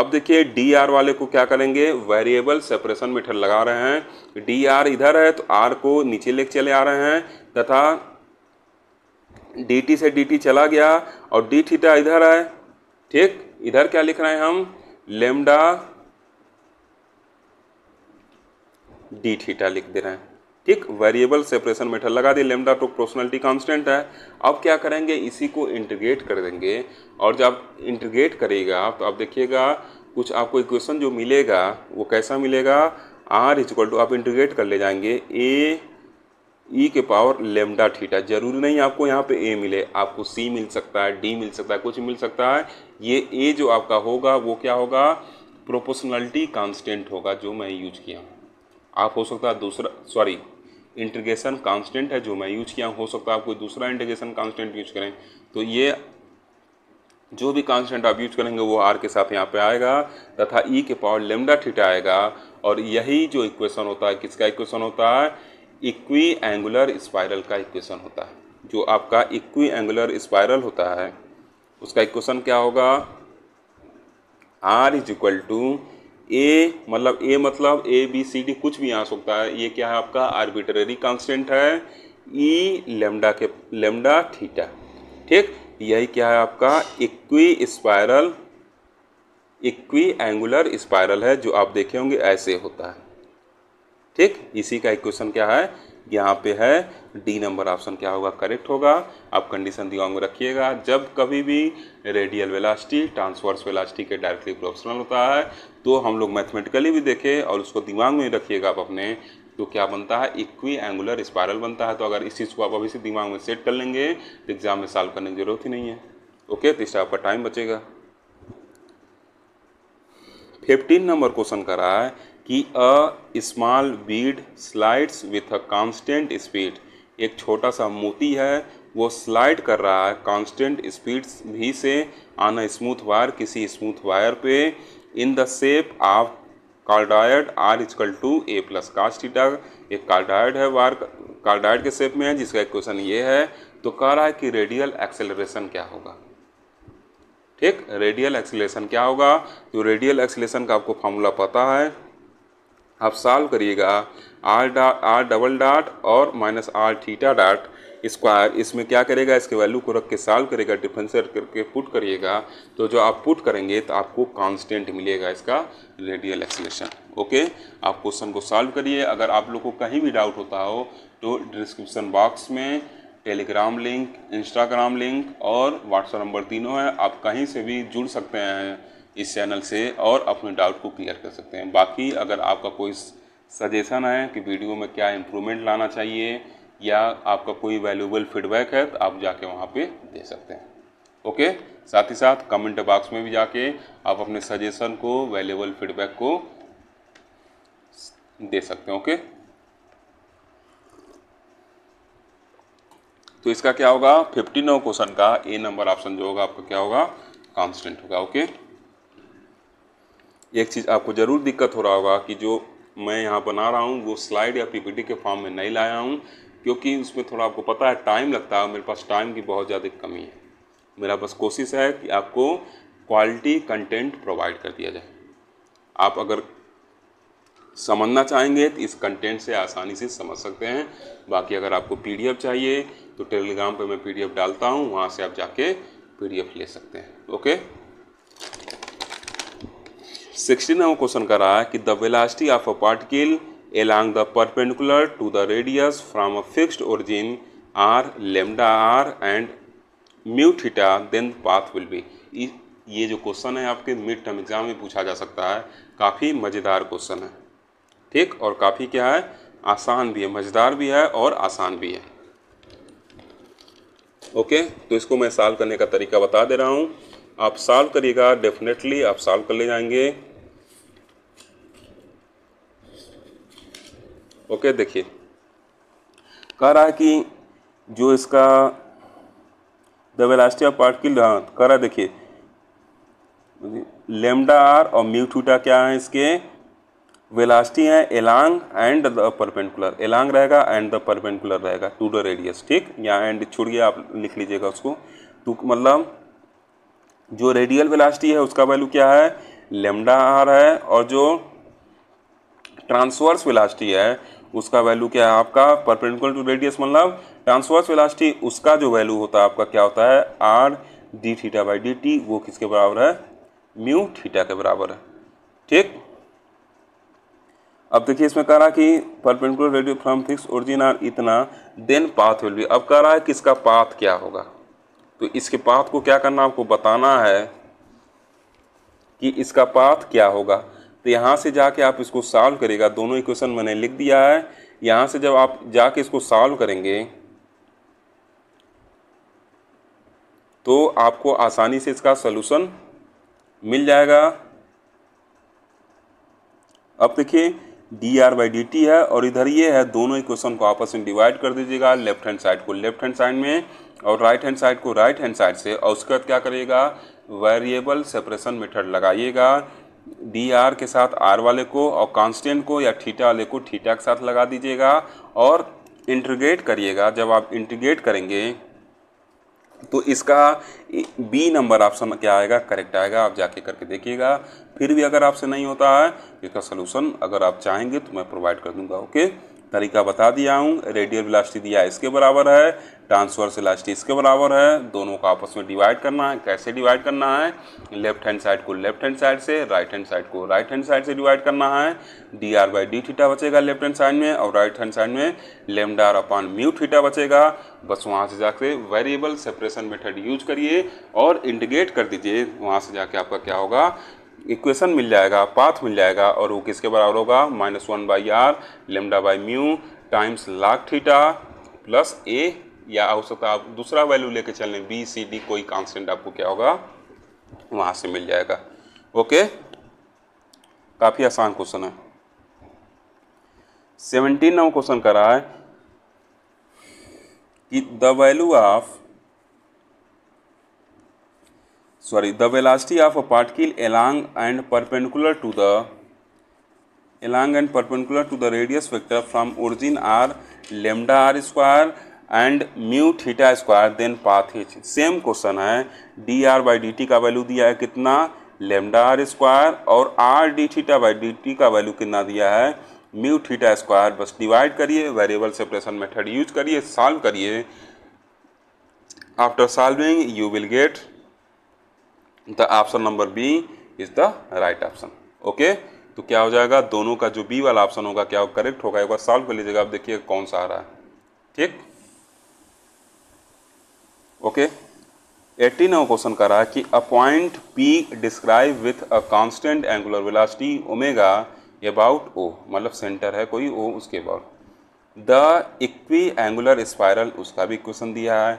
अब देखिए डी आर वाले को क्या करेंगे वेरिएबल सेपरेशन मेथड लगा रहे हैं डी आर इधर है तो आर को नीचे लेके चले आ रहे हैं तथा डी से डी चला गया और डी थीटा इधर है ठीक इधर क्या लिख रहे हैं हम लेमडा डी थीटा लिख दे रहे हैं ठीक वेरिएबल सेपरेशन मेथड लगा दिए लेमडा टू प्रोसनलिटी कांस्टेंट है अब क्या करेंगे इसी को इंटीग्रेट कर देंगे और जब आप इंटीग्रेट करेगा तो आप देखिएगा कुछ आपको इक्वेशन जो मिलेगा वो कैसा मिलेगा आर इज इक्वल टू आप इंटीग्रेट कर ले जाएंगे ए ई e के पावर लेमडा थीटा जरूरी नहीं आपको यहाँ पे ए मिले आपको सी मिल सकता है डी मिल सकता है कुछ मिल सकता है ये ए जो आपका होगा वो क्या होगा प्रोपोर्शनलिटी कांस्टेंट होगा जो मैं यूज किया हूँ आप हो सकता है दूसरा सॉरी इंटीग्रेशन कांस्टेंट है जो मैं यूज किया हो सकता है आप कोई दूसरा इंटीग्रेशन कांस्टेंट यूज करें तो ये जो भी कांस्टेंट आप यूज करेंगे वो आर के साथ यहाँ पे आएगा तथा ई e के पावर लेमडा थीटा आएगा और यही जो इक्वेशन होता है किसका इक्वेशन होता है इक्वी एंगुलर स्पायरल का इक्वेशन होता है जो आपका इक्वी एंगुलर स्पायरल होता है उसका इक्वेशन क्या होगा R is equal to A मतलब ए मतलब ए बी सी डी कुछ भी आ सकता है ये क्या है आपका आर्बिट्ररी कांस्टेंट है ई e लेमडा के लेमडा थीटा ठीक यही क्या है आपका equi spiral equiangular spiral है जो आप देखे होंगे ऐसे होता है ठीक इसी का इक्वेशन क्या है यहाँ पे है डी नंबर ऑप्शन क्या होगा करेक्ट होगा आप कंडीशन दिमाग में रखिएगा जब कभी भी रेडियल वेलास्टी ट्रांसवर्स वेलास्टी के डायरेक्टली प्रोपोर्शनल होता है तो हम लोग मैथमेटिकली भी देखें और उसको दिमाग में रखिएगा आप अपने तो क्या बनता है इक्वी एंगुलर स्पायरल बनता है तो अगर इस चीज़ को आप अभी से दिमाग में सेट कर लेंगे तो एग्जाम में सॉल्व करने की जरूरत ही नहीं है ओके तो इससे आपका टाइम बचेगा फिफ्टीन नंबर क्वेश्चन कर रहा है कि a small bead slides with a constant speed एक छोटा सा मोती है वो स्लाइड कर रहा है कांस्टेंट स्पीड भी से ऑन अ स्मूथ वायर किसी स्मूथ वायर पे in the shape of cardioid R is equal to A plus cos theta एक कार्डायड है वायर कार्डायड के सेप में है जिसका क्वेश्चन ये है तो कह रहा है कि रेडियल एक्सेलरेशन क्या होगा ठीक रेडियल एक्सेलरेशन क्या होगा तो रेडियल एक्सेलरेशन का आपको फार्मूला पता है आप सॉल्व करिएगा आर डा आर डबल डॉट और minus R theta dot square इसमें क्या करेगा इसके वैल्यू को रख के सॉल्व करेगा डिफेंसर करके पुट करिएगा तो जो आप पुट करेंगे तो आपको कांस्टेंट मिलेगा इसका रेडियल एक्सलेशन ओके आप क्वेश्चन को सॉल्व करिए अगर आप लोग को कहीं भी डाउट होता हो तो डिस्क्रिप्सन बॉक्स में टेलीग्राम लिंक इंस्टाग्राम लिंक और व्हाट्सएप नंबर तीनों है आप कहीं से भी जुड़ सकते हैं इस चैनल से और अपने डाउट को क्लियर कर सकते हैं बाकी अगर आपका कोई सजेशन है कि वीडियो में क्या इम्प्रूवमेंट लाना चाहिए या आपका कोई वैल्यूबल फीडबैक है तो आप जाके वहाँ पे दे सकते हैं ओके साथ ही साथ कमेंट बॉक्स में भी जाके आप अपने सजेशन को वैल्यूबल फीडबैक को दे सकते हैं ओके तो इसका क्या होगा फिफ्टी नौ क्वेश्चन का ए नंबर ऑप्शन जो होगा आपका क्या होगा कांस्टेंट होगा ओके एक चीज़ आपको ज़रूर दिक्कत हो रहा होगा कि जो मैं यहाँ बना रहा हूँ वो स्लाइड या पी के फॉर्म में नहीं लाया हूँ क्योंकि उसमें थोड़ा आपको पता है टाइम लगता है मेरे पास टाइम की बहुत ज़्यादा कमी है मेरा बस कोशिश है कि आपको क्वालिटी कंटेंट प्रोवाइड कर दिया जाए आप अगर समझना चाहेंगे तो इस कंटेंट से आसानी से समझ सकते हैं बाकी अगर आपको पीडीएफ चाहिए तो टेलीग्राम पर मैं पीडीएफ डालता हूँ वहाँ से आप जाके पीडीएफ ले सकते हैं ओके सिक्सटी नंबर क्वेश्चन कर रहा है कि the velocity of a particle along the perpendicular to the radius from a fixed origin are lambda R and mu theta then path will be ये जो क्वेश्चन है आपके मिड टर्म एग्जाम में पूछा जा सकता है काफ़ी मज़ेदार क्वेश्चन है ठीक और काफ़ी क्या है आसान भी है मज़ेदार भी है और आसान भी है ओके तो इसको मैं सॉल्व करने का तरीका बता दे रहा हूँ आप सॉल्व करिएगा डेफिनेटली आप सॉल्व कर ले जाएंगे ओके देखिए कह रहा है कि जो इसका द वेलास्टी ऑफ पार्टिकल हाँ कह रहा देखिए लेमडा आर और म्यू क्या है इसके वेलास्टी है along and the perpendicular along रहेगा एंड द परपेंडिकुलर रहेगा टू द रेडियस ठीक यहाँ एंड छोड़िए आप लिख लीजिएगा उसको तो मतलब जो रेडियल वेलास्टी है उसका वैल्यू क्या है लेमडा आर है और जो ट्रांसवर्स वेलास्टी है उसका वैल्यू क्या है आपका परपेंडिकुलर टू रेडियस मतलब ट्रांसवर्स वेलासिटी उसका जो वैल्यू होता है आपका क्या होता है R D theta by D T वो किसके बराबर है म्यू थीटा के बराबर है ठीक अब देखिए इसमें कह रहा है कि perpendicular radio from fix origin are इतना देन पाथ विल बी अब कह रहा है कि इसका पाथ क्या होगा तो इसके पाथ को क्या करना आपको बताना है कि इसका पाथ क्या होगा तो यहाँ से जाके आप इसको सॉल्व करेगा दोनों इक्वेशन मैंने लिख दिया है यहाँ से जब आप जाके इसको सॉल्व करेंगे तो आपको आसानी से इसका सलूशन मिल जाएगा अब देखिए D are by D T है और इधर ये है दोनों इक्वेशन को आपस में डिवाइड कर दीजिएगा लेफ्ट हैंड साइड को लेफ्ट हैंड साइड में और राइट हैंड साइड को राइट हैंड साइड से और उसके बाद क्या करिएगा वेरिएबल सेपरेशन मेथड लगाइएगा डी आर के साथ आर वाले को और कांस्टेंट को या थीटा वाले को थीटा के साथ लगा दीजिएगा और इंटीग्रेट करिएगा जब आप इंटीग्रेट करेंगे तो इसका बी नंबर ऑप्शन क्या आएगा करेक्ट आएगा आप जाके करके देखिएगा फिर भी अगर आपसे नहीं होता है इसका सोल्यूशन अगर आप चाहेंगे तो मैं प्रोवाइड कर दूंगा ओके तरीका बता दिया हूँ रेडियल वेलोसिटी दिया इसके बराबर है ट्रांसवर्स इलास्टी इसके बराबर है दोनों को आपस में डिवाइड करना है कैसे डिवाइड करना है लेफ्ट हैंड साइड को लेफ्ट हैंड साइड से राइट हैंड साइड को राइट हैंड साइड से डिवाइड करना है D are by D theta बचेगा लेफ्ट हैंड साइड में और राइट हैंड साइड में लेमडार अपॉन म्यू थीटा बचेगा बस वहाँ से जाके वेरिएबल सेपरेशन मेथड यूज करिए और इंटीग्रेट कर दीजिए वहाँ से जाके आपका क्या होगा इक्वेशन मिल जाएगा पाथ मिल जाएगा और वो किसके बराबर होगा minus one by R lambda by mu times log theta plus A या हो सकता है आप दूसरा वैल्यू लेके चल बी सी डी कोई कांस्टेंट आपको क्या होगा वहाँ से मिल जाएगा ओके काफ़ी आसान क्वेश्चन है सेवनटीन नंबर क्वेश्चन करा है कि the value of sorry the velocity of a particle along and perpendicular to the along and perpendicular to the radius vector from origin are lambda R square and mu theta square then path एच सेम क्वेश्चन है D are by D T का वैल्यू दिया है कितना लेमडा आर स्क्वायर और R D theta by D T का वैल्यू कितना दिया है म्यू थीटा स्क्वायर बस डिवाइड करिए वेरिएबल सेपरेशन मेथड यूज करिए सॉल्व करिए after solving you will get the option number B is the right option okay तो क्या हो जाएगा दोनों का जो बी वाला ऑप्शन होगा क्या करेक्ट होगा एक बार सॉल्व कर लीजिएगा आप देखिए कौन सा आ रहा है ठीक ओके एटीन क्वेश्चन कर रहा है कि a point P describe with a constant angular velocity omega about O मतलब सेंटर है कोई ओ उसके about the equiangular spiral उसका भी क्वेश्चन दिया है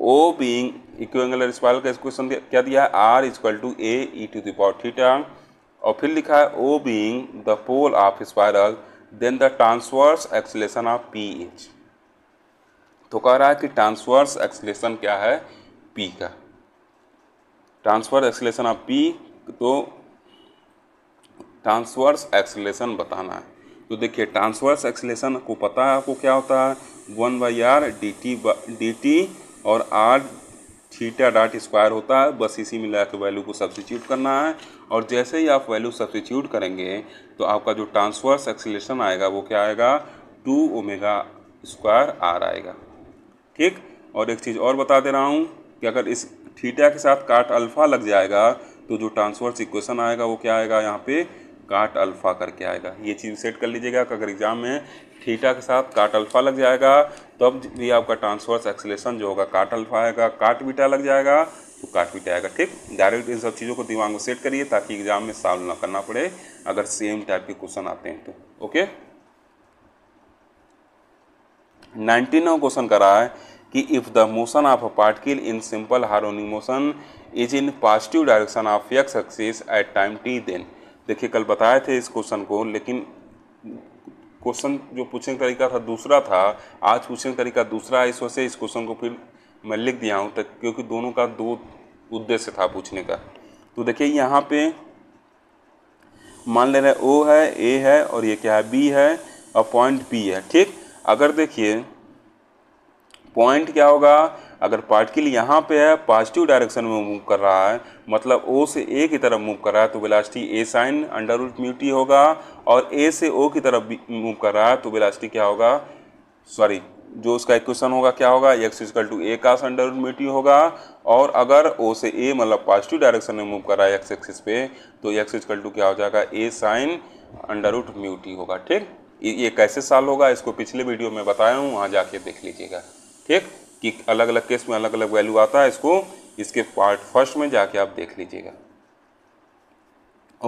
ओ बींग इक्वेंगुलर स्क्वायर का क्वेश्चन क्या दिया है R is equal to A E to the power theta और फिर लिखा है O being the pole of spiral then the transverse acceleration of P एच तो कह रहा है कि ट्रांसवर्स एक्सलेशन क्या है पी का ट्रांसवर्स एक्सलेशन ऑफ पी तो ट्रांसवर्स एक्सलेशन बताना है तो देखिए ट्रांसवर्स एक्सलेशन को पता है आपको क्या होता है one by R D T D T और आर थीटा डॉट स्क्वायर होता है बस इसी में लाकर वैल्यू को सब्सिट्यूट करना है और जैसे ही आप वैल्यू सब्सिट्यूट करेंगे तो आपका जो ट्रांसवर्स एक्सीलेशन आएगा वो क्या आएगा टू ओमेगा स्क्वायर आर आएगा ठीक और एक चीज़ और बता दे रहा हूँ कि अगर इस थीटा के साथ काट अल्फ़ा लग जाएगा तो जो ट्रांसवर्स इक्वेशन आएगा वो क्या आएगा यहाँ पे काट अल्फ़ा करके आएगा ये चीज़ सेट कर लीजिएगा अगर एग्ज़ाम में थीटा के साथ काट अल्फ़ा लग जाएगा तब तो भी आपका ट्रांसफर्स एक्सलेशन जो होगा काट अल्फ़ा आएगा काट बीटा लग जाएगा तो काट बीटा आएगा ठीक डायरेक्ट इन सब चीज़ों को दिमाग में सेट करिए ताकि एग्ज़ाम में सॉल्व ना करना पड़े अगर सेम टाइप के क्वेश्चन आते हैं तो ओके नाइनटीनवा क्वेश्चन करा है कि if the motion of a particle in simple harmonic motion is in positive direction of x axis at time t then देखिए कल बताए थे इस क्वेश्चन को लेकिन क्वेश्चन जो पूछने का तरीका था दूसरा था आज पूछने का तरीका दूसरा है इस वजह से इस क्वेश्चन को फिर मैं लिख दिया हूँ क्योंकि दोनों का दो उद्देश्य था पूछने का तो देखिए यहाँ पे मान ले रहे ओ है ए है और ये क्या है बी है और पॉइंट बी है ठीक अगर देखिए पॉइंट क्या होगा अगर पार्टिकल यहाँ पे है पॉजिटिव डायरेक्शन में मूव कर रहा है मतलब ओ से ए की तरफ मूव कर रहा है तो velocity a sine under root mu t होगा और ए से ओ की तरफ मूव कर रहा है तो वेलासिटी क्या होगा सॉरी जो उसका इक्वेशन होगा क्या होगा एक्स इजकल टू ए का अंडर रूट म्यूटी होगा और अगर ओ से ए मतलब पॉजिटिव डायरेक्शन में मूव कर रहा है एक्स एक्सिस पे तो एक्स इजकल टू क्या हो जाएगा a sine under root mu t होगा ठीक ये कैसे साल होगा इसको पिछले वीडियो में बताया हूँ वहाँ जाके देख लीजिएगा ठीक कि अलग अलग केस में अलग अलग वैल्यू आता है इसको इसके पार्ट फर्स्ट में जाके आप देख लीजिएगा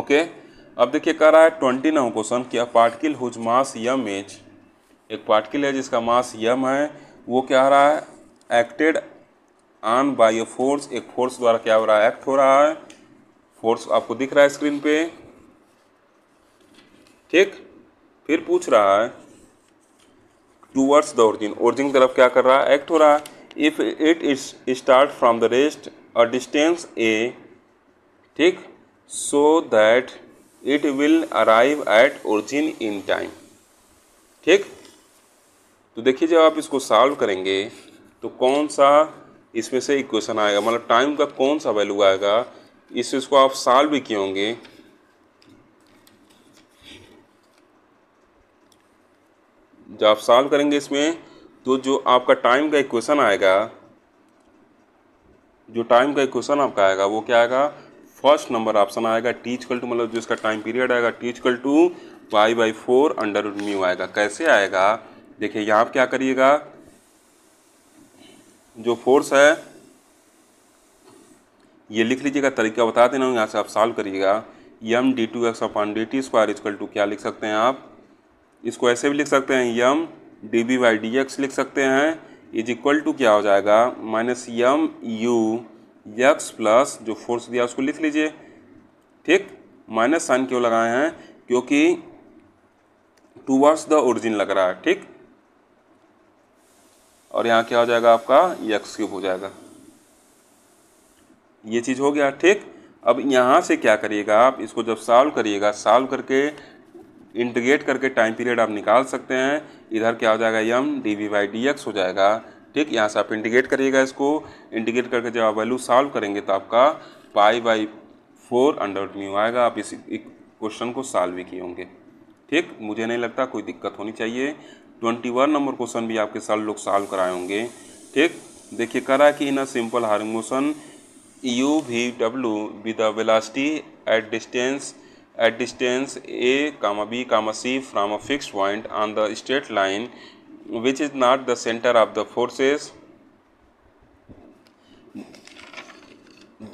ओके अब देखिए कह रहा है ट्वेंटी नौ क्वेश्चन कि a particle whose mass m is एक पार्टिकल है जिसका मास यम है वो क्या रहा है acted on by a force एक फोर्स द्वारा क्या हो रहा है एक्ट हो रहा है फोर्स आपको दिख रहा है स्क्रीन पे ठीक फिर पूछ रहा है टूवर्ड्स द ओरिजिन ओरिजिन की तरफ क्या कर रहा है एक्ट हो रहा है if it is start from the rest a distance a ठीक so that it will arrive at origin in time ठीक तो देखिए जब आप इसको सॉल्व करेंगे तो कौन सा इसमें से इक्वेशन आएगा मतलब टाइम का कौन सा वैल्यू आएगा इस इसको आप सॉल्व भी किए होंगे जब आप सॉल्व करेंगे इसमें तो जो आपका टाइम का इक्वेशन आएगा जो टाइम का इक्वेशन आपका आएगा वो क्या आएगा फर्स्ट नंबर ऑप्शन आएगा टी टू मतलब जो इसका टाइम पीरियड आएगा t two y by four under mu आएगा कैसे आएगा देखिए यहाँ आप क्या करिएगा जो फोर्स है ये लिख लीजिएगा तरीका बता देना यहाँ से आप सॉल्व करिएगा m d two x upon d t square is equal to क्या लिख सकते हैं आप इसको ऐसे भी लिख सकते हैं m d b by d x लिख सकते हैं इज इक्वल टू क्या हो जाएगा minus m u x plus जो फोर्स दिया उसको लिख लीजिए ठीक माइनस साइन क्यों लगाए हैं क्योंकि टूवर्ड्स द ओरिजिन लग रहा है ठीक और यहाँ क्या हो जाएगा आपका यक्स क्यूब हो जाएगा ये चीज़ हो गया ठीक अब यहाँ से क्या करिएगा आप इसको जब सॉल्व करिएगा सॉल्व करके इंटीग्रेट करके टाइम पीरियड आप निकाल सकते हैं इधर क्या हो जाएगा m d v by d x हो जाएगा ठीक यहाँ से आप इंटीग्रेट करिएगा इसको इंटीग्रेट करके जब आप वैल्यू सॉल्व करेंगे तो आपका pi by four under mu आएगा आप इस क्वेश्चन को सॉल्व भी किए होंगे ठीक मुझे नहीं लगता कोई दिक्कत होनी चाहिए ट्वेंटी वन नंबर क्वेश्चन भी आपके साल लोग सॉल्व कराए होंगे ठीक देखिए करा कि in a simple harmonic motion u v डब्ल्यू with the velocity at distance at distance a comma b comma c from a fix point on the straight line which is not the centre of the forces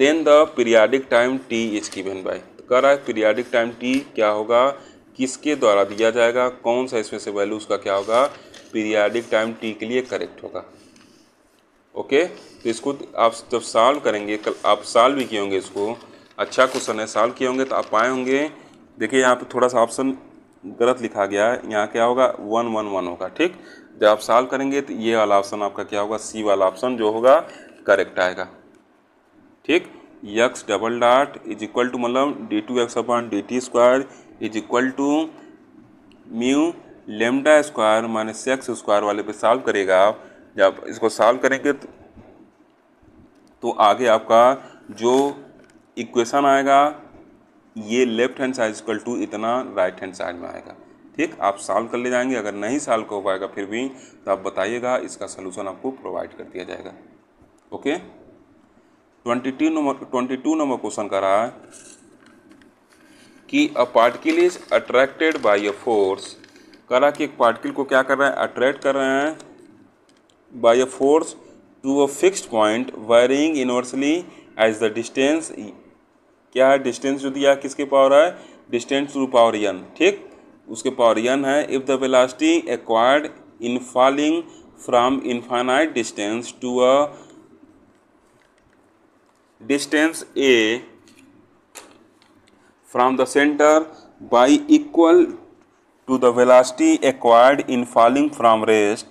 then the periodic time t is given by कह रहा है पीरियाडिक टाइम टी क्या होगा किसके द्वारा दिया जाएगा कौन सा इसमें से वैल्यू उसका क्या होगा पीरियाडिक टाइम टी के लिए करेक्ट होगा ओके तो इसको आप जब सॉल्व करेंगे कल आप सॉल्व भी किए होंगे इसको अच्छा क्वेश्चन है सॉल्व किए होंगे तो आप पाए होंगे देखिए यहाँ पे थोड़ा सा ऑप्शन गलत लिखा गया है यहाँ क्या होगा वन वन वन होगा ठीक जब आप सॉल्व करेंगे तो ये वाला ऑप्शन आपका क्या होगा सी वाला ऑप्शन जो होगा करेक्ट आएगा ठीक x double dot is equal to मतलब d two x upon d t square is equal to mu lambda square minus x square वाले पे सॉल्व करेगा आप जब इसको सॉल्व करेंगे तो, तो आगे आपका जो इक्वेशन आएगा ये left hand side equal to इतना राइट हैंड साइड में आएगा ठीक आप सॉल्व कर ले जाएंगे अगर नहीं सॉल्व कर पाएगा फिर भी तो आप बताइएगा इसका सोल्यूशन आपको प्रोवाइड कर दिया जाएगा okay twenty two number twenty two number question कर रहा है कि a particle is attracted by a force करा कि एक पार्टिकल को क्या कर रहे हैं अट्रैक्ट कर रहे हैं by a force to a fixed point varying inversely as the distance क्या है डिस्टेंस जो दिया किसके पावर है डिस्टेंस टू पावर यन ठीक उसके पावर यन है if the velocity acquired in falling from infinite distance to a distance a from the centre by equal to the velocity acquired in falling from rest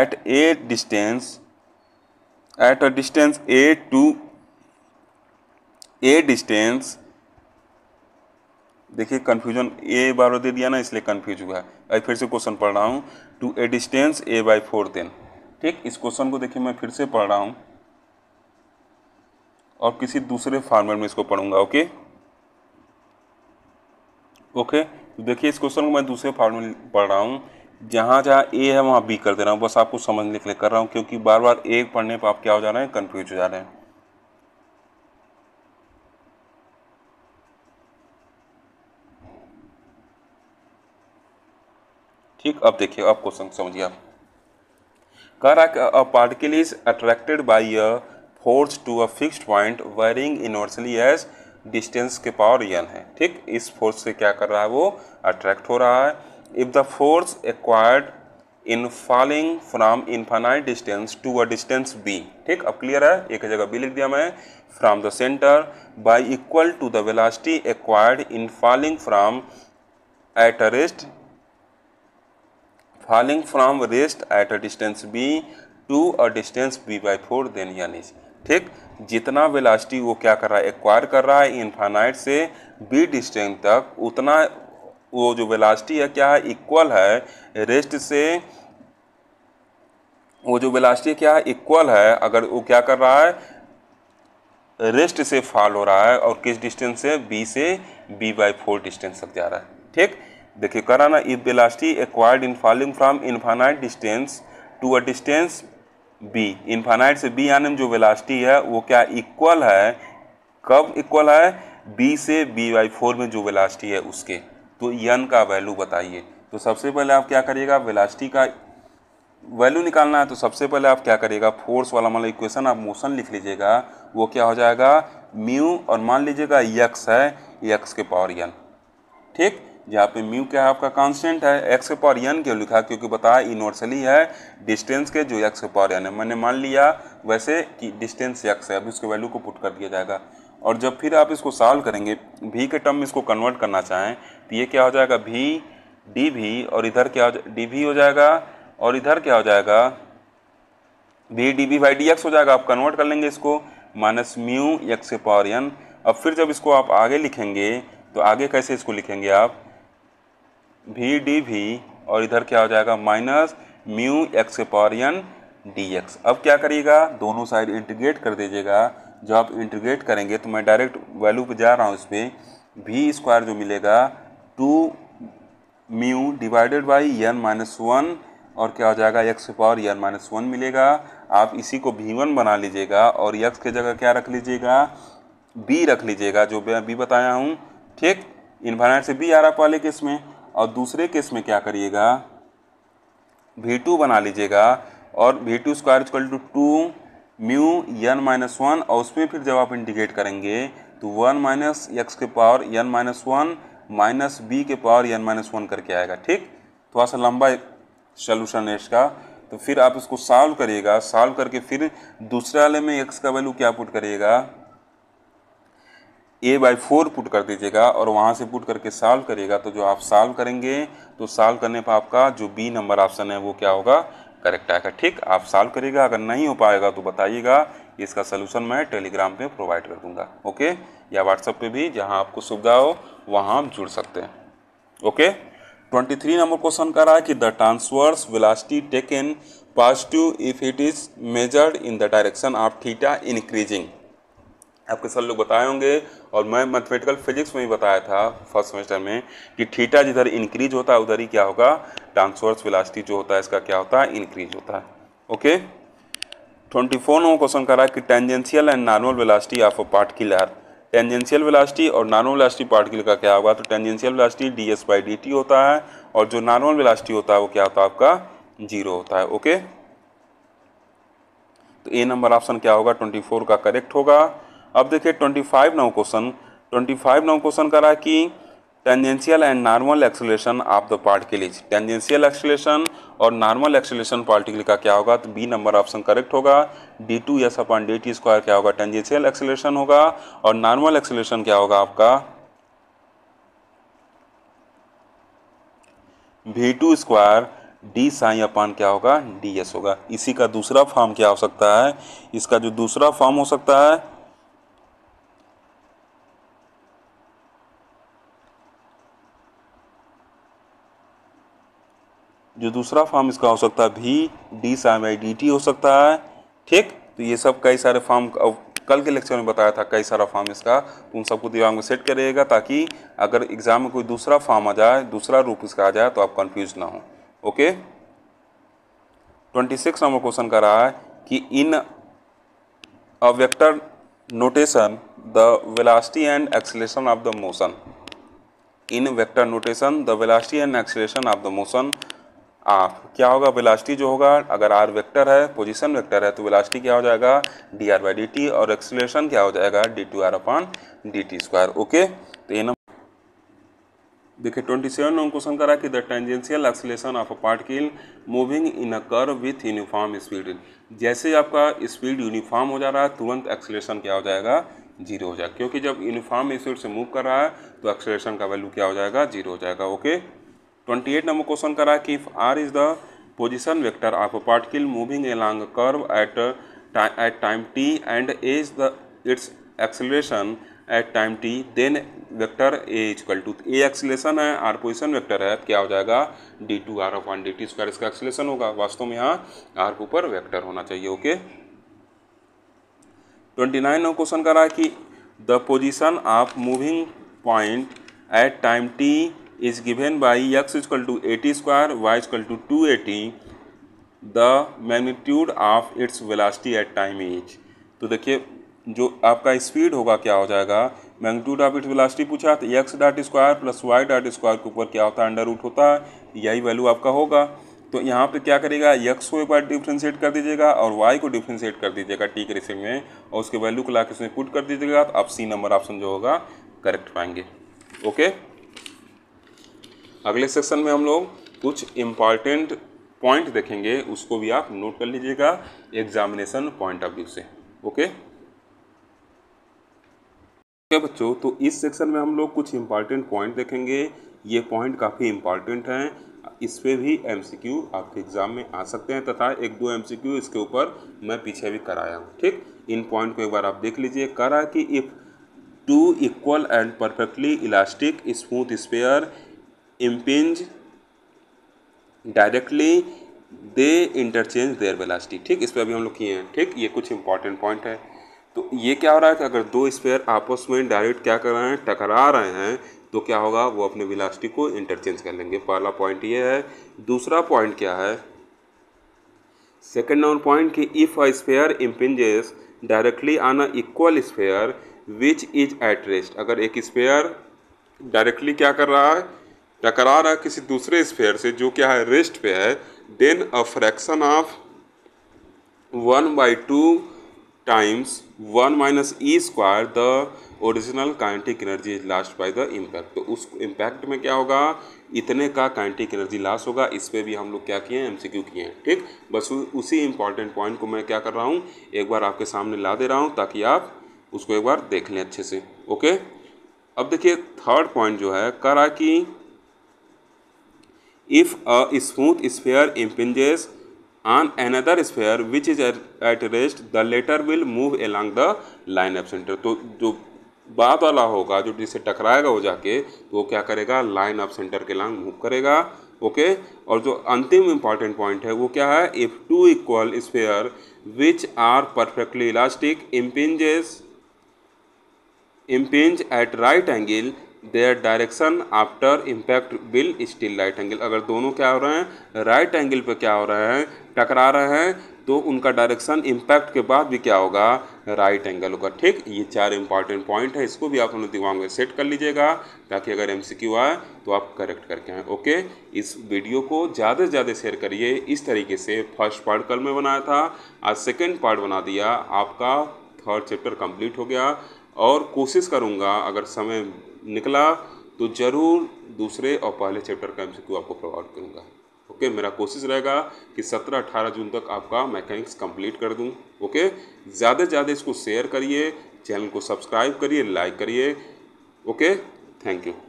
at a distance at a distance a to a distance देखिए कन्फ्यूजन ए बार दे दिया ना इसलिए कन्फ्यूज हुआ है फिर से क्वेश्चन पढ़ रहा हूँ to a distance a by four then ठीक इस क्वेश्चन को देखिए मैं फिर से पढ़ रहा हूँ और किसी दूसरे फॉर्मेट में इसको पढ़ूंगा ओके ओके तो देखिए इस क्वेश्चन को मैं दूसरे फॉर्मेट में पढ़ रहा हूँ जहाँ जहाँ ए है वहाँ बी कर दे रहा हूँ बस आपको समझ लिख ले कर रहा हूँ क्योंकि बार बार ए पढ़ने पर आप क्या हो जा रहे हैं कन्फ्यूज हो जा रहे हैं ठीक अब देखिए अब क्वेश्चन समझिए आप कह रहा a particle is attracted by a force to a fixed point varying inversely as distance के पावर यन है ठीक इस फोर्स से क्या कर रहा है वो अट्रैक्ट हो रहा है if the force acquired in falling from infinite distance to a distance b ठीक अब क्लियर है एक जगह बी लिख दिया मैं from the centre by equal to the velocity acquired in falling from at a rest falling from rest at a distance b to a distance b by four then यानी ठीक जितना वेलासिटी वो क्या कर रहा है एक्वायर कर रहा है इन्फानाइट से बी डिस्टेंस तक उतना वो जो वेलासिटी है क्या है इक्वल है रेस्ट से वो जो वेलासिटी क्या है इक्वल है अगर वो क्या कर रहा है रेस्ट से फॉल हो रहा है और किस डिस्टेंस से बी से बी बाई फोर डिस्टेंस तक जा रहा है ठीक देखिए कराना if velocity acquired in falling from infinite distance to a distance b infinite से बी आने में जो वेलास्टी है वो क्या इक्वल है कब इक्वल है बी से बी बाई फोर में जो वेलास्टी है उसके तो यन का वैल्यू बताइए तो सबसे पहले आप क्या करिएगा वेलास्टी का वैल्यू निकालना है तो सबसे पहले आप क्या करिएगा फोर्स वाला मतलब इक्वेशन आप मोशन लिख लीजिएगा वो क्या हो जाएगा म्यू और मान लीजिएगा यक्स है यक्स के पावर यन ठीक जहाँ पे म्यू क्या है आपका कांस्टेंट है एक्स के पावर एन क्यों लिखा क्योंकि बताया इनवर्सली है डिस्टेंस के जो एक्स के पावर एन है मैंने मान लिया वैसे कि डिस्टेंस एक्स है अब इसके वैल्यू को पुट कर दिया जाएगा और जब फिर आप इसको सॉल्व करेंगे भी के टर्म में इसको कन्वर्ट करना चाहें तो ये क्या हो जाएगा भी डी भी और इधर क्या हो डी भी हो जाएगा और इधर क्या हो जाएगा भी d b by d x हो जाएगा आप कन्वर्ट कर लेंगे इसको माइनस म्यू एक्स के पावर एन अब फिर जब इसको आप आगे लिखेंगे तो आगे कैसे इसको लिखेंगे आप वी डी वी और इधर क्या हो जाएगा माइनस म्यू एक्स के पावर एन डी एक्स अब क्या करिएगा दोनों साइड इंटीग्रेट कर दीजिएगा जब आप इंटीग्रेट करेंगे तो मैं डायरेक्ट वैल्यू पे जा रहा हूँ इस पर वी स्क्वायर जो मिलेगा two mu divided by n minus one और क्या हो जाएगा एक्स के पावर एन माइनस वन मिलेगा आप इसी को भी वन बना लीजिएगा और यक्स के जगह क्या रख लीजिएगा बी रख लीजिएगा जो मैं बी बताया हूँ ठीक इन्फाइनाइट से बी आ रहा पहले किस में और दूसरे केस में क्या करिएगा वी टू बना लीजिएगा और v two square equal to two mu n minus one और उसमें फिर जब आप इंटीग्रेट करेंगे तो वन माइनस एक्स के power n minus one minus b के पावर यन माइनस वन करके आएगा ठीक थोड़ा तो सा लंबा सोल्यूशन है इसका तो फिर आप इसको सॉल्व करिएगा सॉल्व करके फिर दूसरे वाले में एक्स का वैल्यू क्या पुट करिएगा ए बाई फोर पुट कर दीजिएगा और वहाँ से पुट करके सॉल्व करिएगा तो जो आप सॉल्व करेंगे तो सॉल्व करने पर आपका जो बी नंबर ऑप्शन है वो क्या होगा करेक्ट आएगा ठीक आप सॉल्व करिएगा अगर नहीं हो पाएगा तो बताइएगा इसका सलूशन मैं टेलीग्राम पे प्रोवाइड कर दूंगा ओके या व्हाट्सएप पे भी जहाँ आपको सुविधा हो वहाँ आप जुड़ सकते हैं okay twenty three number question कर रहा है कि the transverse velocity taken positive if it is measured in the direction of theta increasing आपके सर लोग बताए होंगे और मैं मैथमेटिकल फिजिक्स में ही बताया था फर्स्ट सेमेस्टर में कि थीटा जिधर इंक्रीज होता है उधर ही क्या होगा ट्रांसवर्स वेलासिटी जो होता है इसका क्या होता है इंक्रीज होता है okay twenty four number question कर रहा है कि tangential and normal velocity of a particle are tangential velocity और नॉर्मल वेलासिटी पार्टिकल का क्या होगा तो tangential velocity d s by D t होता है और जो नॉर्मल वेलासिटी होता है वो क्या होता है आपका जीरो होता है ओके तो ए नंबर ऑप्शन क्या होगा ट्वेंटी फोर का करेक्ट होगा अब देखिए ट्वेंटी फाइव नौ क्वेश्चन ट्वेंटी फाइव नौ क्वेश्चन करा कि tangential and normal acceleration of the particle is tangential acceleration और नॉर्मल एक्सलेशन पार्टिकल का क्या होगा तो बी नंबर ऑप्शन करेक्ट होगा d two s upon d t square क्या होगा टेंजेंशियल एक्सलेशन होगा और नॉर्मल एक्सलेशन क्या होगा आपका v two square d psi upon क्या होगा डी एस होगा इसी का दूसरा फॉर्म क्या हो सकता है इसका जो दूसरा फॉर्म हो सकता है जो दूसरा फॉर्म इसका हो सकता है भी d sine by D t हो सकता है ठीक तो ये सब कई सारे फॉर्म कल के लेक्चर में बताया था कई सारा फॉर्म इसका तो उन सबको दिमाग में सेट करिएगा ताकि अगर एग्ज़ाम में कोई दूसरा फॉर्म आ जाए दूसरा रूप इसका आ जाए तो आप कन्फ्यूज ना हो okay twenty six number question कर रहा है कि in a vector notation the velocity and acceleration of the motion in vector notation the velocity and acceleration of the motion आ, क्या होगा वेलासिटी जो होगा अगर आर वेक्टर है पोजीशन वेक्टर है तो वेलासिटी क्या हो जाएगा d are by D T और एक्सलेशन क्या हो जाएगा d two r upon d t square okay तो ये नंबर देखिए ट्वेंटी सेवन नंबर क्वेश्चन करा कि the tangential acceleration of a particle moving in a curve with uniform speed जैसे आपका स्पीड यूनिफॉर्म हो जा रहा है तुरंत एक्सलेशन क्या हो जाएगा जीरो हो जाएगा क्योंकि जब यूनिफॉर्म स्पीड से मूव कर रहा है तो एक्सलेशन का वैल्यू क्या हो जाएगा जीरो हो जाएगा okay okay? Twenty eight number question करा कि if r is the position vector of a particle moving along curve at at time t and as the its acceleration at time t then vector a is equal to a acceleration है आर पोजिशन वेक्टर है क्या हो जाएगा d two r of one d t square इसका एक्सलेशन होगा वास्तव में यहाँ आर के ऊपर वेक्टर होना चाहिए okay twenty nine number question करा कि the position of moving point at time t is given by x is equal to a t square y is equal to two a t the magnitude of its its at time as तो देखिए जो आपका स्पीड होगा क्या हो जाएगा मैग्नीट्यूड ऑफ इट्स वेलोसिटी पूछा तो x dot square plus y dot square के ऊपर क्या होता है अंडर रूट होता है यही वैल्यू आपका होगा तो यहाँ पे क्या करेगा यक्स को एक बार डिफ्रेंशिएट कर दीजिएगा और वाई को डिफ्रेंशिएट कर दीजिएगा टी के रिसिंग में और उसके वैल्यू को ला के उसमें पुट कर दीजिएगा तो आप सी नंबर ऑप्शन जो होगा करेक्ट पाएंगे ओके अगले सेक्शन में हम लोग कुछ इम्पॉर्टेंट पॉइंट देखेंगे उसको भी आप नोट कर लीजिएगा एग्जामिनेशन पॉइंट ऑफ व्यू से ओके ओके बच्चों तो इस सेक्शन में हम लोग कुछ इम्पॉर्टेंट पॉइंट देखेंगे ये पॉइंट काफ़ी इम्पॉर्टेंट हैं इस पर भी एमसीक्यू आपके एग्ज़ाम में आ सकते हैं तथा एक दो एमसीक्यू इसके ऊपर मैं पीछे भी कराया हूँ ठीक इन पॉइंट को एक बार आप देख लीजिए करा कि if two equal and perfectly elastic smooth sphere impinge directly they interchange their velocity ठीक इस पर अभी हम लोग किए हैं ठीक ये कुछ इंपॉर्टेंट पॉइंट है तो ये क्या हो रहा है कि अगर दो स्पेयर आपस में डायरेक्ट क्या कर रहे हैं टकरा रहे हैं तो क्या होगा वो अपने विलास्टिक को इंटरचेंज कर लेंगे पहला पॉइंट ये है दूसरा पॉइंट क्या है सेकेंड नंबर पॉइंट कि if a sphere impinges directly on a equal sphere which is at rest अगर एक स्पेयर डायरेक्टली क्या कर रहा है टकरा रहा है किसी दूसरे स्फेयर से जो क्या है रेस्ट पे है then a fraction of one by two times one minus E square the original kinetic energy is lost by the impact तो उस इम्पैक्ट में क्या होगा इतने का काइंटिक एनर्जी लास्ट होगा इस पर भी हम लोग क्या किए हैं एम सी क्यू किए हैं ठीक बस उसी इंपॉर्टेंट पॉइंट को मैं क्या कर रहा हूँ एक बार आपके सामने ला दे रहा हूँ ताकि आप उसको एक बार देख लें अच्छे से ओके अब देखिए थर्ड पॉइंट जो है करा की if a smooth sphere impinges on another sphere which is at rest the latter will move along the line of center तो जो बाद वाला होगा जो जिससे टकराएगा वो जाके तो वो क्या करेगा लाइन ऑफ सेंटर के लांग मूव करेगा ओके और जो अंतिम इंपॉर्टेंट पॉइंट है वो क्या है if two equal sphere which are perfectly elastic impinges impinge at right angle their direction after impact will still right angle अगर दोनों क्या हो रहे हैं राइट right एंगल पे क्या हो रहे हैं टकरा रहे हैं तो उनका डायरेक्शन इम्पैक्ट के बाद भी क्या होगा राइट right एंगल होगा ठीक ये चार इंपॉर्टेंट पॉइंट है इसको भी आप अपने दिमाग में सेट कर लीजिएगा ताकि अगर एम सी आए तो आप करेक्ट करके आए ओके इस वीडियो को ज़्यादा से ज़्यादा शेयर करिए इस तरीके से फर्स्ट पार्ट कल में बनाया था आज सेकेंड पार्ट बना दिया आपका थर्ड चैप्टर कंप्लीट हो गया और कोशिश करूँगा अगर समय निकला तो ज़रूर दूसरे और पहले चैप्टर का एम आपको प्रोवाइड करूँगा ओके मेरा कोशिश रहेगा कि 17-18 जून तक आपका मैकेनिक्स कंप्लीट कर दूँ ओके ज़्यादा से ज़्यादा इसको शेयर करिए चैनल को सब्सक्राइब करिए लाइक करिए ओके थैंक यू